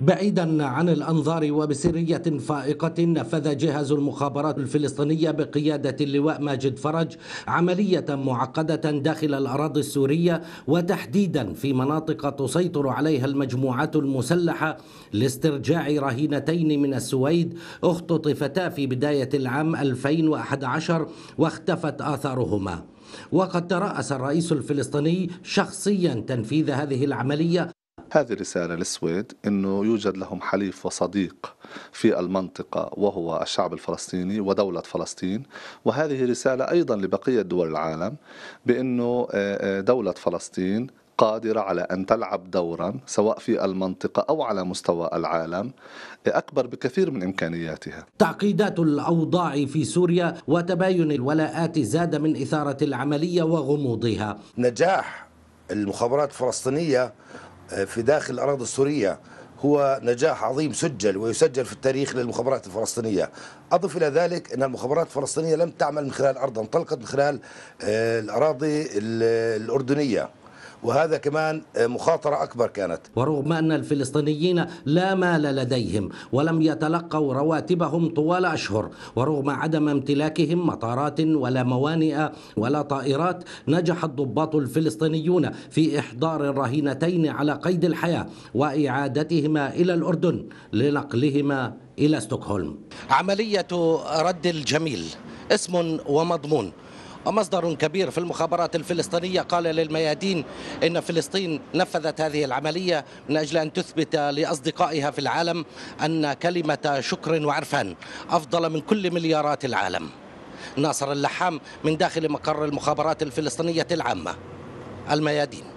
بعيدا عن الأنظار وبسرية فائقة نفذ جهاز المخابرات الفلسطينية بقيادة اللواء ماجد فرج عملية معقدة داخل الأراضي السورية وتحديدا في مناطق تسيطر عليها المجموعات المسلحة لاسترجاع رهينتين من السويد اختطفتا في بداية العام 2011 واختفت آثارهما وقد ترأس الرئيس الفلسطيني شخصيا تنفيذ هذه العملية هذه رسالة للسويد أنه يوجد لهم حليف وصديق في المنطقة وهو الشعب الفلسطيني ودولة فلسطين وهذه رسالة أيضا لبقية دول العالم بأنه آه، آه، دولة فلسطين قادرة على أن تلعب دورا سواء في المنطقة أو على مستوى العالم أكبر بكثير من إمكانياتها تعقيدات الأوضاع في سوريا وتباين الولاءات زاد من إثارة العملية وغموضها نجاح المخابرات الفلسطينية آه، في داخل الأراضي السورية هو نجاح عظيم سجل ويسجل في التاريخ للمخابرات الفلسطينية أضف إلى ذلك أن المخابرات الفلسطينية لم تعمل من خلال أرضها انطلقت من خلال آه، الأراضي الأردنية وهذا كمان آه، مخاطرة أكبر كانت ورغم أن الفلسطينيين لا مال لديهم ولم يتلقوا رواتبهم طوال أشهر ورغم عدم امتلاكهم مطارات ولا موانئ ولا طائرات نجح الضباط الفلسطينيون في إحضار الرهينتين على قيد الحياة وإعادتهما إلى الأردن لنقلهما إلى ستوكهولم عملية رد الجميل اسم ومضمون مصدر كبير في المخابرات الفلسطينية قال للميادين إن فلسطين نفذت هذه العملية من أجل أن تثبت لأصدقائها في العالم أن كلمة شكر وعرفان أفضل من كل مليارات العالم ناصر اللحام من داخل مقر المخابرات الفلسطينية العامة الميادين